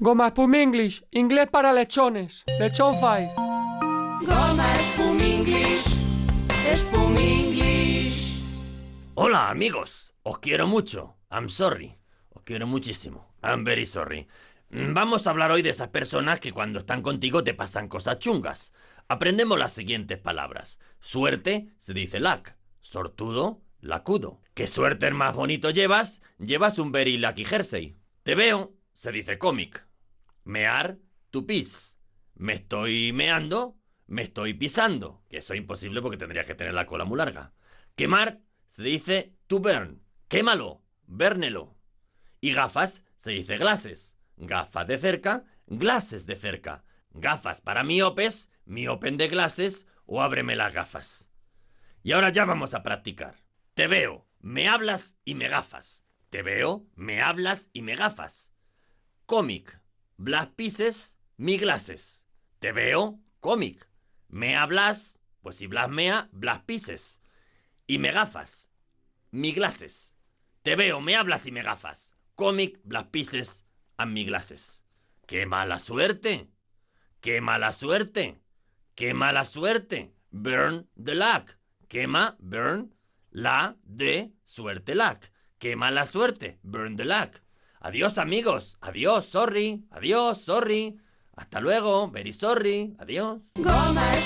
Goma Spum English, inglés para lechones. Lechón 5. Goma Spum English, Spum English. Hola amigos, os quiero mucho. I'm sorry. Os quiero muchísimo. I'm very sorry. Mm, vamos a hablar hoy de esas personas que cuando están contigo te pasan cosas chungas. Aprendemos las siguientes palabras. Suerte se dice luck. Sortudo, lacudo. ¿Qué suerte más bonito llevas? Llevas un very lucky jersey. Te veo se dice cómic mear, to pis. Me estoy meando, me estoy pisando, que eso es imposible porque tendrías que tener la cola muy larga. Quemar se dice to burn, quémalo, bérnelo. Y gafas se dice glasses, gafas de cerca, glasses de cerca. Gafas para miopes, miopen de glasses o ábreme las gafas. Y ahora ya vamos a practicar. Te veo, me hablas y me gafas. Te veo, me hablas y me gafas. Cómic. Blas mi glases. Te veo, cómic. me hablas, pues si Blas mea, Blas Pises. Y me gafas, mi glases. Te veo, me hablas y me gafas. Cómic, Blas Pises, a mi glases. ¡Qué mala suerte! ¡Qué mala suerte! ¡Qué mala suerte! Burn the luck, Quema, burn, la, de, suerte luck, ¡Qué mala suerte! Burn the luck. Adiós amigos, adiós, sorry, adiós, sorry. Hasta luego, very sorry, adiós. Goma